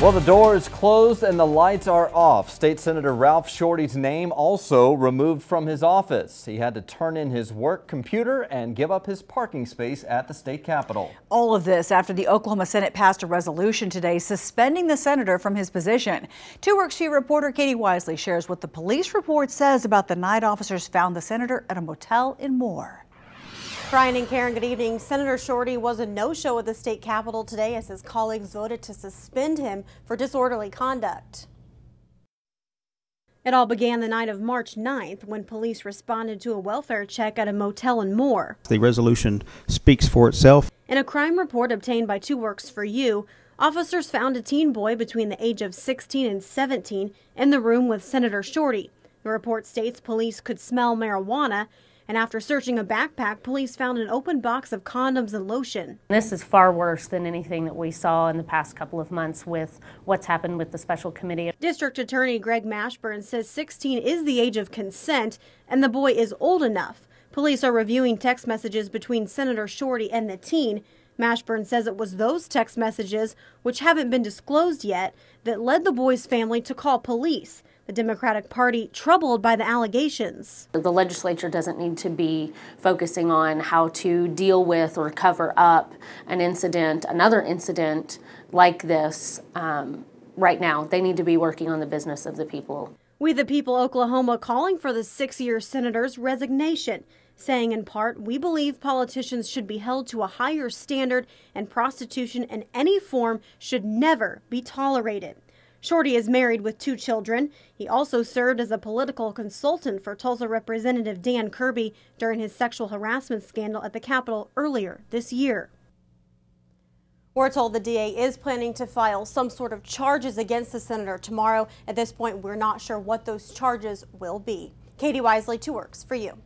Well, the door is closed and the lights are off. State Senator Ralph Shorty's name also removed from his office. He had to turn in his work computer and give up his parking space at the state capitol. All of this after the Oklahoma Senate passed a resolution today suspending the senator from his position. Two Works reporter Katie Wisely shares what the police report says about the night officers found the senator at a motel in Moore. Brian and Karen, good evening. Senator Shorty was a no-show at the state capitol today as his colleagues voted to suspend him for disorderly conduct. It all began the night of March 9th when police responded to a welfare check at a motel in Moore. The resolution speaks for itself. In a crime report obtained by Two Works for You, officers found a teen boy between the age of 16 and 17 in the room with Senator Shorty. The report states police could smell marijuana and after searching a backpack, police found an open box of condoms and lotion. This is far worse than anything that we saw in the past couple of months with what's happened with the special committee. District Attorney Greg Mashburn says 16 is the age of consent and the boy is old enough. Police are reviewing text messages between Senator Shorty and the teen. Mashburn says it was those text messages, which haven't been disclosed yet, that led the boy's family to call police the Democratic Party troubled by the allegations. The legislature doesn't need to be focusing on how to deal with or cover up an incident, another incident like this um, right now. They need to be working on the business of the people. We the People Oklahoma calling for the six year senator's resignation, saying in part, We believe politicians should be held to a higher standard and prostitution in any form should never be tolerated. Shorty is married with two children. He also served as a political consultant for Tulsa Representative Dan Kirby during his sexual harassment scandal at the Capitol earlier this year. We're told the DA is planning to file some sort of charges against the senator tomorrow. At this point, we're not sure what those charges will be. Katie Wisely, Two Works for you.